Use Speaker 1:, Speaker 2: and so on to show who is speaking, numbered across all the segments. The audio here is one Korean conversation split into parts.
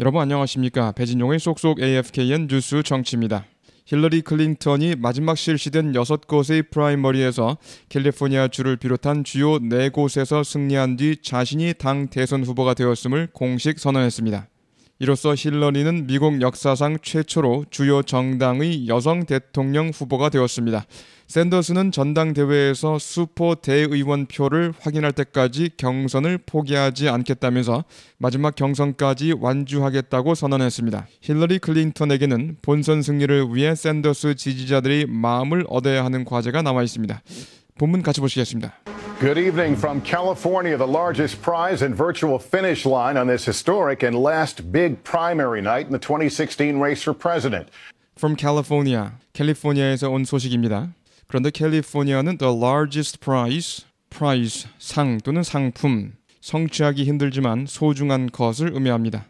Speaker 1: 여러분 안녕하십니까 배진용의 쏙쏙 AFKN 뉴스 정치입니다. 힐러리 클린턴이 마지막 실시된 6곳의 프라이머리에서 캘리포니아 주를 비롯한 주요 4곳에서 승리한 뒤 자신이 당 대선 후보가 되었음을 공식 선언했습니다. 이로써 힐러리는 미국 역사상 최초로 주요 정당의 여성 대통령 후보가 되었습니다. 샌더스는 전당대회에서 수포 대의원 표를 확인할 때까지 경선을 포기하지 않겠다면서 마지막 경선까지 완주하겠다고 선언했습니다. 힐러리 클린턴에게는 본선 승리를 위해 샌더스 지지자들이 마음을 얻어야 하는 과제가 남아 있습니다. 본문 같이 보시겠습니다.
Speaker 2: Good evening from California, the largest prize and virtual finish line on this historic and last big primary night in the 2016 race for president.
Speaker 1: From California, 캘리포니아에서 온 소식입니다. 그런데 캘리포니아는 the largest prize, prize 상 또는 상품, 성취하기 힘들지만 소중한 것을 의미합니다.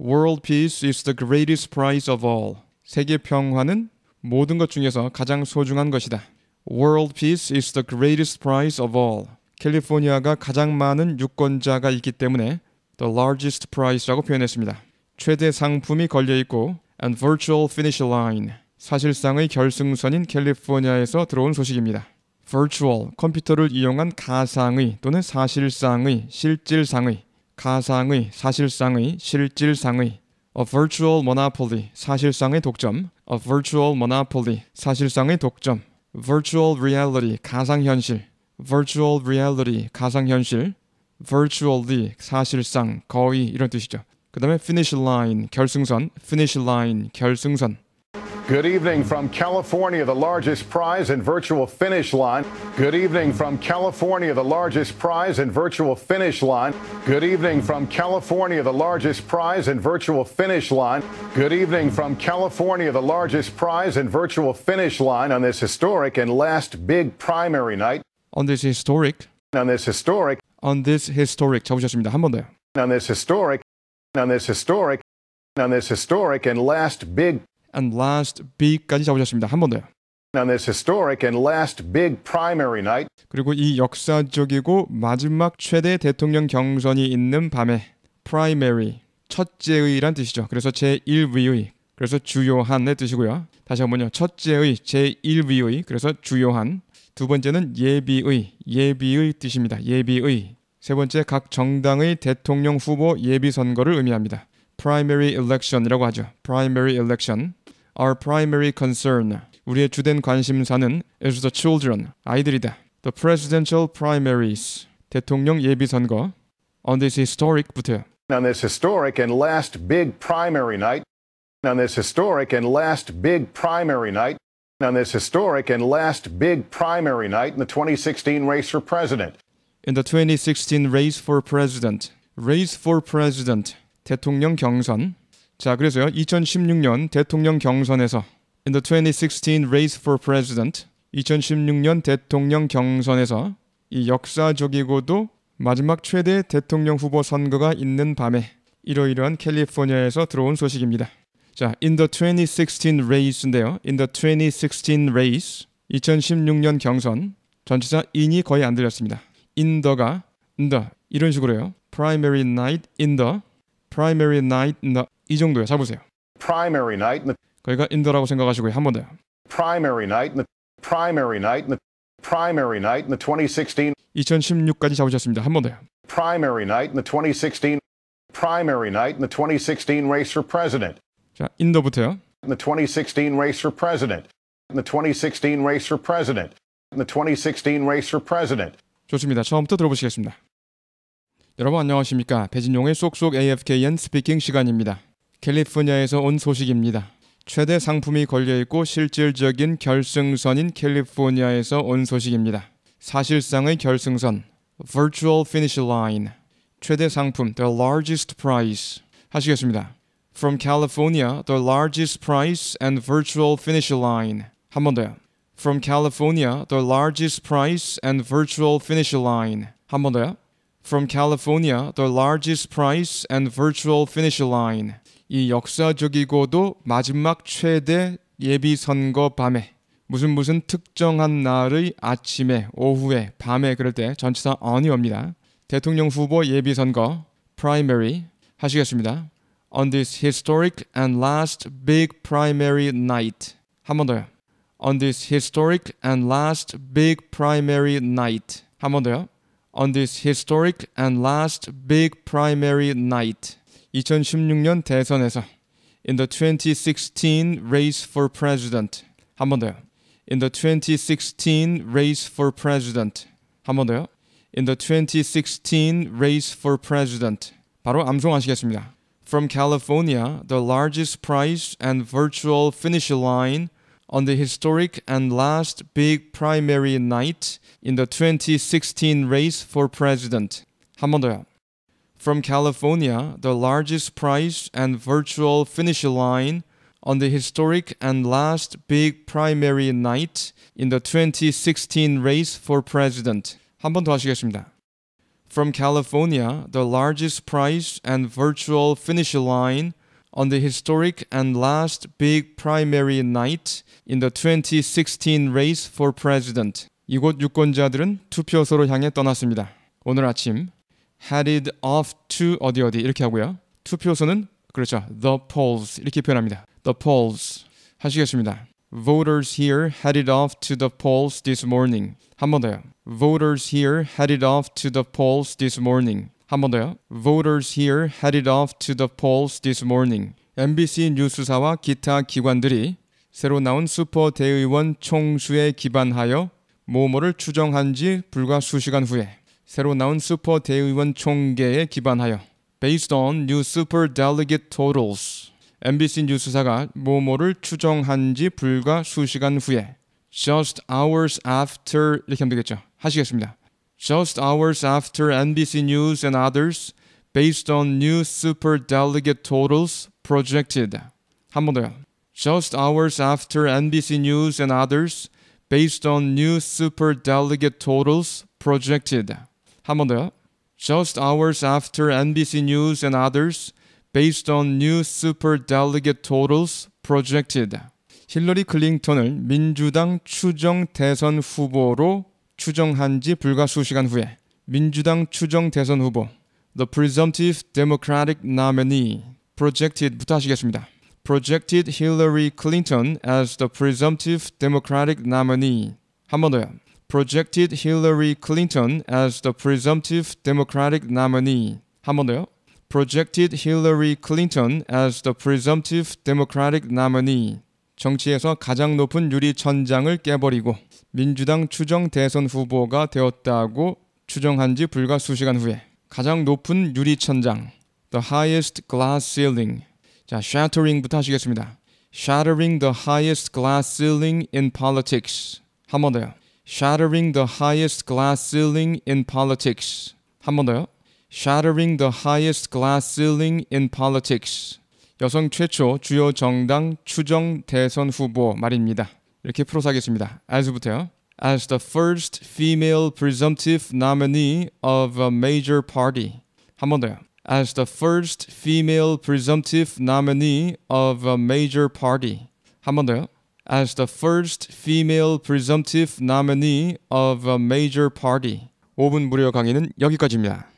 Speaker 1: World peace is the greatest prize of all. 세계 평화는 모든 것 중에서 가장 소중한 것이다. World peace is the greatest prize of all. 캘리포니아가 가장 많은 유권자가 있기 때문에 the largest prize라고 표현했습니다. 최대 상품이 걸려 있고 and virtual finish line 사실상의 결승선인 캘리포니아에서 들어온 소식입니다. virtual 컴퓨터를 이용한 가상의 또는 사실상의 실질상의 가상의 사실상의 실질상의 a virtual monopoly 사실상의 독점 a virtual monopoly 사실상의 독점 virtual reality 가상현실 virtual reality 가상현실 virtually 사실상 거의 이런 뜻이죠. 그 다음에 finish line 결승선 finish line 결승선
Speaker 2: Good evening from California, the largest prize in virtual finish line. Good evening from California, the largest prize in virtual finish line. Good evening from California, the largest prize in virtual finish line. Good evening from California, the largest prize in virtual finish line on this historic and last big primary night.
Speaker 1: On this historic.
Speaker 2: On this historic.
Speaker 1: On this historic. 한번
Speaker 2: On this historic. On this historic. On this historic and last big and last big까지 잡으셨습니다. 한 번 더요. On this historic and last big primary night.
Speaker 1: 그리고 이 역사적이고 마지막 최대 대통령 경선이 있는 밤에 primary 첫째의란 뜻이죠. 그래서 제1위의 그래서 주요한의 뜻이고요. 다시 한번요. 첫째의 제1위의 그래서 주요한 두 번째는 예비의 예비의 뜻입니다. 예비의 세 번째 각 정당의 대통령 후보 예비 선거를 의미합니다. primary election이라고 하죠. primary election. Our primary concern. 우리의 주된 관심사는 is the children, 아이들이다. The presidential primaries, 대통령 예비선거. On this historic historic부터요.
Speaker 2: On this historic and last big primary night. On this historic and last big primary night. On this historic and last big primary night in the 2016 race for president.
Speaker 1: In the 2016 race for president. Race for president. 대통령 경선. 자, 그래서요. 2016년 대통령 경선에서 In the 2016 Race for President 2016년 대통령 경선에서 이 역사적이고도 마지막 최대 대통령 후보 선거가 있는 밤에 이러이러한 캘리포니아에서 들어온 소식입니다. 자, In the 2016 Race인데요. In the 2016 Race 2016년 경선 전치사 in이 거의 안 들렸습니다. in the가 in the 이런 식으로요. primary night in the primary night in the 이 정도예요. 잘 보세요. primary night in the 거기가 in the라고 생각하시고요. 한 번 더요.
Speaker 2: primary night in the primary night in the primary night in the 2016 2016까지 잡으셨습니다. 한 번 더요. primary night in the 2016 primary night in the 2016 race for president.
Speaker 1: 자, in the부터요.
Speaker 2: in the 2016 race for president. in the 2016 race for president. in the 2016 race for president.
Speaker 1: 좋습니다. 처음부터 들어보시겠습니다. 여러분 안녕하십니까? 배진용의 쏙쏙 AFKN 스피킹 시간입니다. 캘리포니아에서 온 소식입니다. 최대 상품이 걸려있고 실질적인 결승선인 캘리포니아에서 온 소식입니다. 사실상의 결승선, Virtual Finish Line, 최대 상품, The Largest Prize 하시겠습니다. From California, The Largest Prize and Virtual Finish Line 한 번 더요. From California, The Largest Prize and Virtual Finish Line 한 번 더요. From California, the largest prize and virtual finish line. 이 역사적이고도 마지막 최대 예비 선거 밤에 무슨 무슨 특정한 날의 아침에 오후에 밤에 그럴 때 전치사 on이옵니다. 대통령 후보 예비 선거 primary 하시겠습니다. On this historic and last big primary night. 한 번 더요. On this historic and last big primary night. 한 번 더요. on this historic and last big primary night. 2016년 대선에서 in the 2016 race for president 한번 더요. in the 2016 race for president 한번 더요. in the 2016 race for president 바로 암송하시겠습니다. From California, the largest prize and virtual finish line on the historic and last big primary night in the 2016 race for president. 한 더요. From California, the largest prize and virtual finish line on the historic and last big primary night in the 2016 race for president. 한더 하시겠습니다. From California, the largest prize and virtual finish line on the historic and last big primary night in the 2016 race for president. 이곳 유권자들은 투표소로 향해 떠났습니다. 오늘 아침 headed off to 어디 어디 이렇게 하고요. 투표소는 그렇죠. the polls 이렇게 표현합니다. the polls 하시겠습니다. Voters here headed off to the polls this morning. 한 번 더요. Voters here headed off to the polls this morning. 한번 더요. Voters here headed off to the polls this morning. MBC 뉴스사와 기타 기관들이 새로 나온 슈퍼 대의원 총수에 기반하여 모모를 추정한 지 불과 수시간 후에 새로 나온 슈퍼 대의원 총계에 기반하여 based on new super delegate totals MBC 뉴스사가 모모를 추정한 지 불과 수시간 후에 just hours after 이렇게 하면 되겠죠. 하시겠습니다. Just hours after NBC News and others, based on new superdelegate totals projected. 한 번 더요. Just hours after NBC News and others, based on new superdelegate totals projected. 한 번 더요. Just hours after NBC News and others, based on new superdelegate totals projected. 힐러리 클린턴을 민주당 추정 대선 후보로 추정한 지 불과 수시간 후에 민주당 추정 대선 후보 The Presumptive Democratic Nominee Projected부터 하시겠습니다. Projected Hillary Clinton as the Presumptive Democratic Nominee 한 번 더요. Projected Hillary Clinton as the Presumptive Democratic Nominee 한 번 더요. Projected Hillary Clinton as the Presumptive Democratic Nominee 정치에서 가장 높은 유리 천장을 깨버리고 민주당 추정 대선 후보가 되었다고 추정한 지 불과 수시간 후에 가장 높은 유리 천장 The highest glass ceiling 자, shattering부터 하시겠습니다. Shattering the highest glass ceiling in politics 한 번 더요. Shattering the highest glass ceiling in politics 한 번 더요. Shattering the highest glass ceiling in politics 여성 최초 주요 정당 추정 대선 후보 말입니다. 이렇게 프로사하겠습니다. as부터요. As the first female presumptive nominee of a major party. 한 번 더요. As the first female presumptive nominee of a major party. 한 번 더요. As the first female presumptive nominee of a major party. 5분 무료 강의는 여기까지입니다.